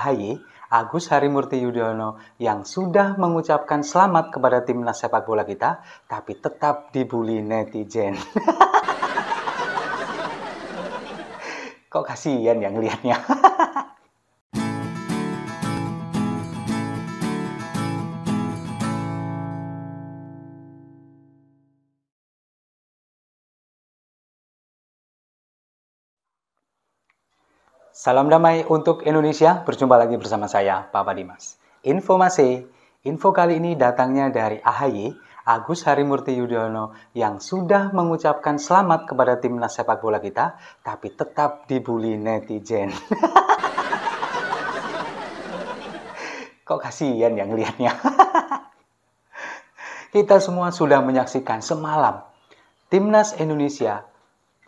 AHY, Agus Harimurti Yudhoyono yang sudah mengucapkan selamat kepada timnas sepak bola kita, tapi tetap dibully netizen. Kok kasihan yang lihatnya? Salam damai untuk Indonesia, berjumpa lagi bersama saya, Papa Dimas. Informasi, info kali ini datangnya dari AHY, Agus Harimurti Yudhoyono, yang sudah mengucapkan selamat kepada timnas sepak bola kita, tapi tetap dibully netizen. Kok kasihan yang lihatnya? kita semua sudah menyaksikan semalam, timnas Indonesia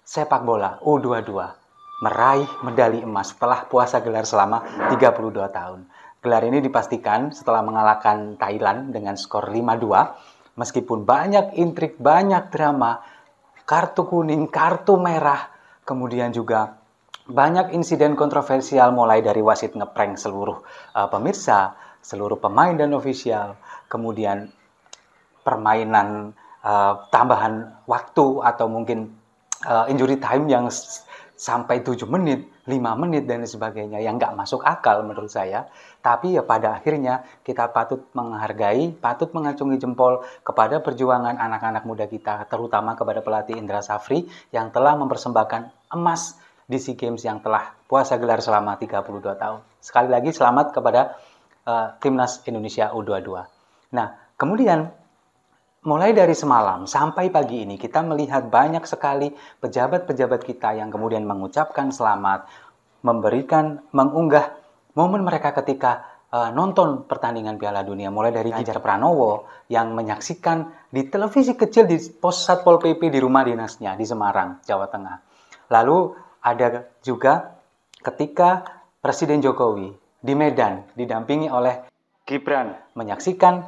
sepak bola U22 meraih medali emas setelah puasa gelar selama 32 tahun. Gelar ini dipastikan setelah mengalahkan Thailand dengan skor 5-2. Meskipun banyak intrik, banyak drama, kartu kuning, kartu merah, kemudian juga banyak insiden kontroversial mulai dari wasit ngeprank seluruh uh, pemirsa, seluruh pemain dan ofisial, kemudian permainan uh, tambahan waktu atau mungkin uh, injury time yang sampai 7 menit, 5 menit dan sebagainya yang nggak masuk akal menurut saya. Tapi ya pada akhirnya kita patut menghargai, patut mengacungi jempol kepada perjuangan anak-anak muda kita, terutama kepada pelatih Indra Safri yang telah mempersembahkan emas di SEA Games yang telah puasa gelar selama 32 tahun. Sekali lagi selamat kepada uh, Timnas Indonesia U22. Nah, kemudian Mulai dari semalam sampai pagi ini kita melihat banyak sekali pejabat-pejabat kita yang kemudian mengucapkan selamat, memberikan, mengunggah momen mereka ketika uh, nonton pertandingan Piala Dunia. Mulai dari Ganjar Pranowo yang menyaksikan di televisi kecil di pos Satpol PP di rumah dinasnya di Semarang, Jawa Tengah. Lalu ada juga ketika Presiden Jokowi di Medan didampingi oleh Gibran menyaksikan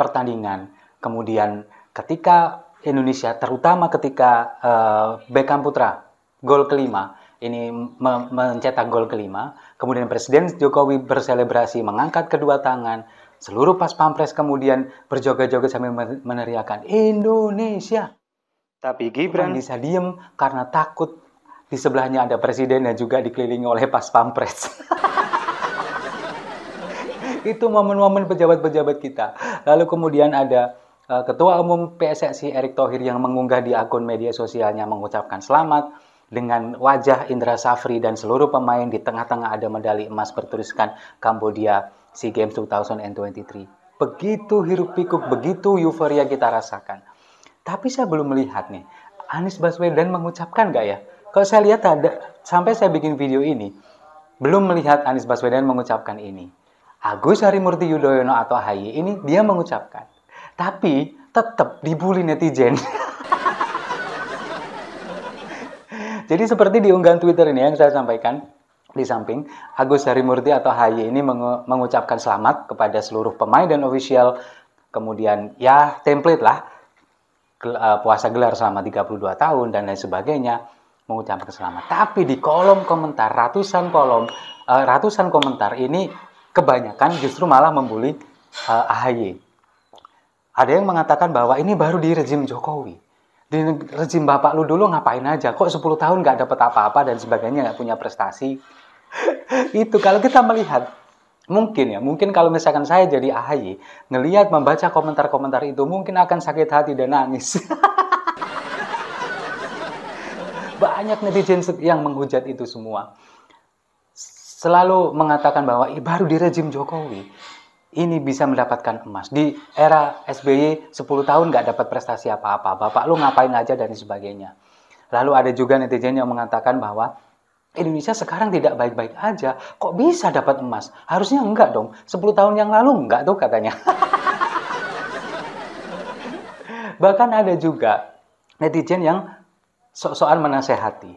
pertandingan Kemudian ketika Indonesia, terutama ketika uh, Beckham Putra gol kelima ini me mencetak gol kelima, kemudian Presiden Jokowi berselebrasi mengangkat kedua tangan, seluruh pas pampres kemudian berjoget-joget sambil meneriakan Indonesia. Tapi Gibran Orang bisa diem karena takut di sebelahnya ada presiden dan juga dikelilingi oleh pas pampres. Itu momen-momen pejabat-pejabat kita. Lalu kemudian ada Eh, Ketua Umum PSSI Erick Thohir yang mengunggah di akun media sosialnya mengucapkan selamat dengan wajah Indra Safri dan seluruh pemain di tengah-tengah ada medali emas bertuliskan Kamboja SEA Games 2023. Begitu hiruk pikuk, begitu euforia kita rasakan. Tapi saya belum melihat nih, Anies Baswedan mengucapkan nggak ya? Kalau saya lihat ada, sampai saya bikin video ini, belum melihat Anies Baswedan mengucapkan ini. Agus Harimurti Yudhoyono atau AHY ini dia mengucapkan tapi tetap dibully netizen. Jadi seperti unggahan Twitter ini yang saya sampaikan, di samping, Agus Harimurti atau HY ini mengu mengucapkan selamat kepada seluruh pemain dan official. Kemudian ya template lah, eh, puasa gelar selama 32 tahun dan lain sebagainya mengucapkan selamat. Tapi di kolom komentar ratusan kolom eh, ratusan komentar ini kebanyakan justru malah membuli uh, eh, AHY. Ada yang mengatakan bahwa ini baru di rezim Jokowi. Di rezim bapak lu dulu ngapain aja? Kok 10 tahun nggak dapat apa-apa dan sebagainya nggak punya prestasi? itu kalau kita melihat mungkin ya, mungkin kalau misalkan saya jadi AHY, ngelihat membaca komentar-komentar itu mungkin akan sakit hati dan nangis. Banyak netizen yang menghujat itu semua selalu mengatakan bahwa baru di rezim Jokowi ini bisa mendapatkan emas di era SBY 10 tahun nggak dapat prestasi apa-apa bapak lu ngapain aja dan sebagainya lalu ada juga netizen yang mengatakan bahwa Indonesia sekarang tidak baik-baik aja kok bisa dapat emas harusnya enggak dong 10 tahun yang lalu enggak tuh katanya bahkan ada juga netizen yang sok-sokan menasehati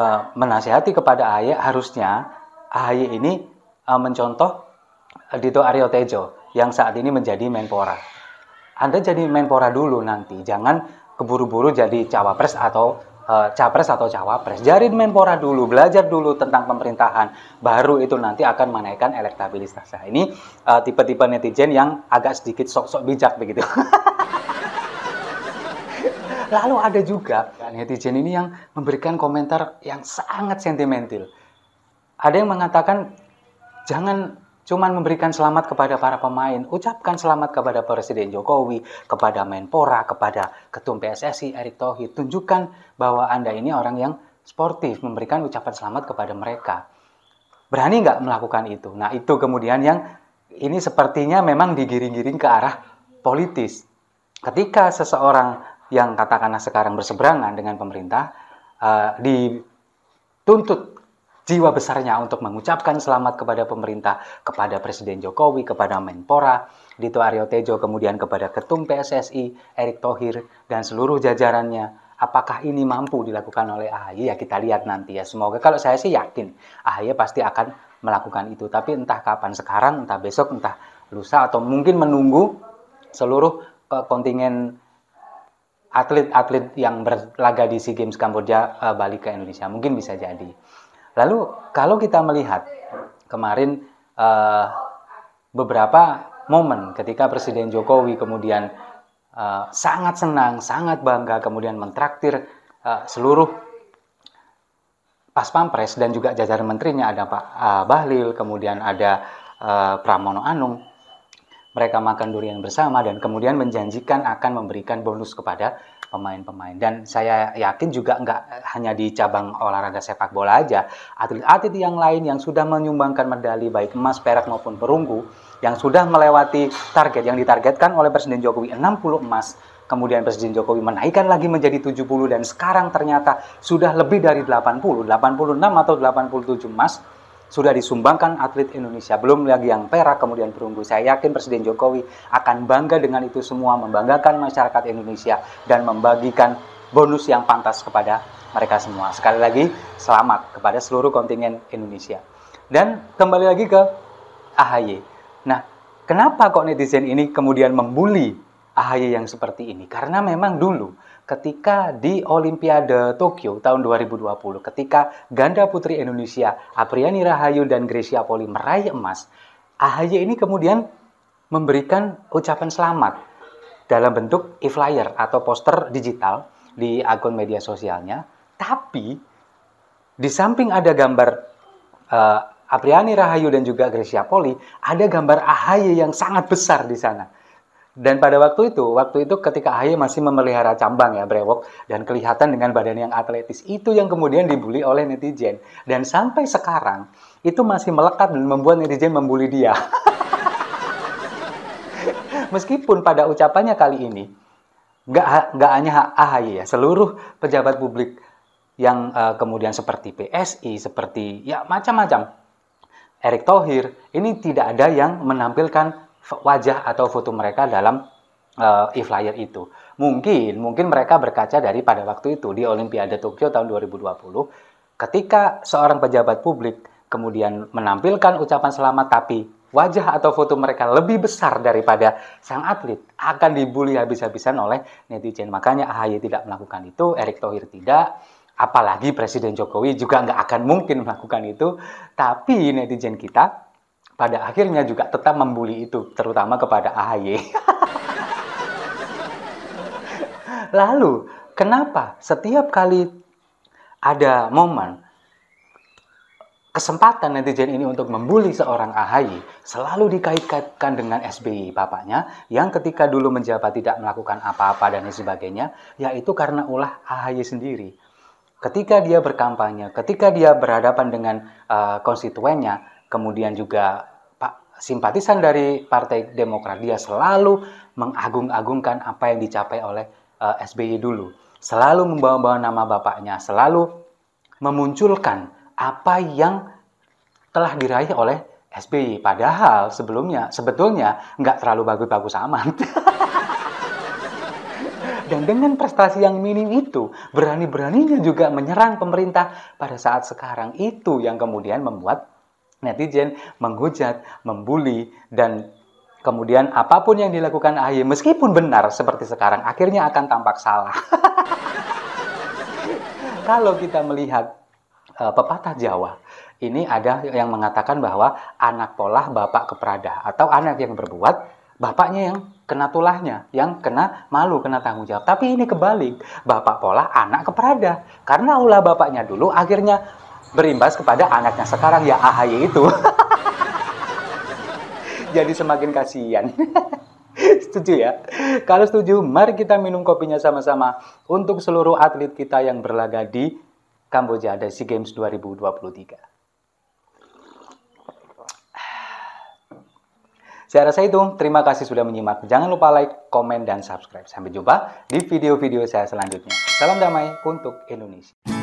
eh, menasehati kepada Ahy harusnya Ahy ini eh, mencontoh Dito Aryo Tejo yang saat ini menjadi Menpora. Anda jadi Menpora dulu nanti, jangan keburu-buru jadi cawapres atau uh, capres atau cawapres. Jadi Menpora dulu, belajar dulu tentang pemerintahan, baru itu nanti akan menaikkan elektabilitas. Nah, ini tipe eh, tipe-tipe netizen yang agak sedikit sok-sok bijak begitu. Lalu ada juga netizen ini yang memberikan komentar yang sangat sentimental. Ada yang mengatakan jangan cuman memberikan selamat kepada para pemain, ucapkan selamat kepada Presiden Jokowi, kepada Menpora, kepada Ketum PSSI Erick Thohir, tunjukkan bahwa Anda ini orang yang sportif, memberikan ucapan selamat kepada mereka. Berani nggak melakukan itu? Nah itu kemudian yang ini sepertinya memang digiring-giring ke arah politis. Ketika seseorang yang katakanlah sekarang berseberangan dengan pemerintah, uh, dituntut jiwa besarnya untuk mengucapkan selamat kepada pemerintah, kepada Presiden Jokowi, kepada Menpora, Dito Aryo Tejo, kemudian kepada Ketum PSSI, Erick Thohir, dan seluruh jajarannya. Apakah ini mampu dilakukan oleh AHY? Ya kita lihat nanti ya. Semoga kalau saya sih yakin AHY pasti akan melakukan itu. Tapi entah kapan sekarang, entah besok, entah lusa, atau mungkin menunggu seluruh eh, kontingen atlet-atlet yang berlaga di SEA Games Kamboja eh, balik ke Indonesia. Mungkin bisa jadi. Lalu kalau kita melihat kemarin uh, beberapa momen ketika Presiden Jokowi kemudian uh, sangat senang, sangat bangga kemudian mentraktir uh, seluruh pas pampres dan juga jajaran menterinya ada Pak uh, Bahlil, kemudian ada uh, Pramono Anung mereka makan durian bersama dan kemudian menjanjikan akan memberikan bonus kepada pemain-pemain. Dan saya yakin juga nggak hanya di cabang olahraga sepak bola aja, atlet-atlet yang lain yang sudah menyumbangkan medali baik emas, perak maupun perunggu yang sudah melewati target yang ditargetkan oleh Presiden Jokowi 60 emas, kemudian Presiden Jokowi menaikkan lagi menjadi 70 dan sekarang ternyata sudah lebih dari 80, 86 atau 87 emas sudah disumbangkan atlet Indonesia. Belum lagi yang perak kemudian perunggu. Saya yakin Presiden Jokowi akan bangga dengan itu semua, membanggakan masyarakat Indonesia dan membagikan bonus yang pantas kepada mereka semua. Sekali lagi, selamat kepada seluruh kontingen Indonesia. Dan kembali lagi ke AHY. Nah, kenapa kok netizen ini kemudian membuli AHY yang seperti ini? Karena memang dulu ketika di Olimpiade Tokyo tahun 2020 ketika ganda putri Indonesia Apriani Rahayu dan Gresia Poli meraih emas, AHY ini kemudian memberikan ucapan selamat dalam bentuk e-flyer atau poster digital di akun media sosialnya. Tapi di samping ada gambar uh, Apriani Rahayu dan juga Gresia Poli, ada gambar AHY yang sangat besar di sana dan pada waktu itu, waktu itu ketika Ahy masih memelihara cambang ya brewok dan kelihatan dengan badan yang atletis itu yang kemudian dibully oleh netizen dan sampai sekarang itu masih melekat dan membuat netizen membuli dia. Meskipun pada ucapannya kali ini nggak nggak hanya Ahy ya, seluruh pejabat publik yang uh, kemudian seperti PSI, seperti ya macam-macam Erick Thohir, ini tidak ada yang menampilkan wajah atau foto mereka dalam uh, eh, e-flyer itu. Mungkin mungkin mereka berkaca dari pada waktu itu di Olimpiade Tokyo tahun 2020 ketika seorang pejabat publik kemudian menampilkan ucapan selamat tapi wajah atau foto mereka lebih besar daripada sang atlet akan dibully habis-habisan oleh netizen. Makanya AHY tidak melakukan itu, Erick Thohir tidak, apalagi Presiden Jokowi juga nggak akan mungkin melakukan itu. Tapi netizen kita pada akhirnya juga tetap membuli itu, terutama kepada AHY. Lalu, kenapa setiap kali ada momen kesempatan netizen ini untuk membuli seorang AHY selalu dikaitkan dengan SBY bapaknya yang ketika dulu menjabat tidak melakukan apa-apa dan sebagainya yaitu karena ulah AHY sendiri. Ketika dia berkampanye, ketika dia berhadapan dengan uh, konstituennya, kemudian juga Pak simpatisan dari Partai Demokrat dia selalu mengagung-agungkan apa yang dicapai oleh uh, eh, SBY dulu, selalu membawa-bawa nama bapaknya, selalu memunculkan apa yang telah diraih oleh SBY. Padahal sebelumnya sebetulnya nggak terlalu bagus-bagus amat. Dan dengan prestasi yang minim itu, berani-beraninya juga menyerang pemerintah pada saat sekarang itu yang kemudian membuat netizen menghujat, membuli, dan kemudian apapun yang dilakukan AHY meskipun benar seperti sekarang akhirnya akan tampak salah. Kalau kita melihat uh, pepatah Jawa, ini ada yang mengatakan bahwa anak polah bapak keperada atau anak yang berbuat bapaknya yang kena tulahnya, yang kena malu, kena tanggung jawab. Tapi ini kebalik, bapak pola, anak keperada. Karena ulah bapaknya dulu, akhirnya berimbas kepada anaknya sekarang ya AHY itu. Jadi semakin kasihan. setuju ya? Kalau setuju, mari kita minum kopinya sama-sama untuk seluruh atlet kita yang berlaga di Kamboja ada SEA Games 2023. Saya rasa itu, terima kasih sudah menyimak. Jangan lupa like, comment, dan subscribe. Sampai jumpa di video-video saya selanjutnya. Salam damai untuk Indonesia.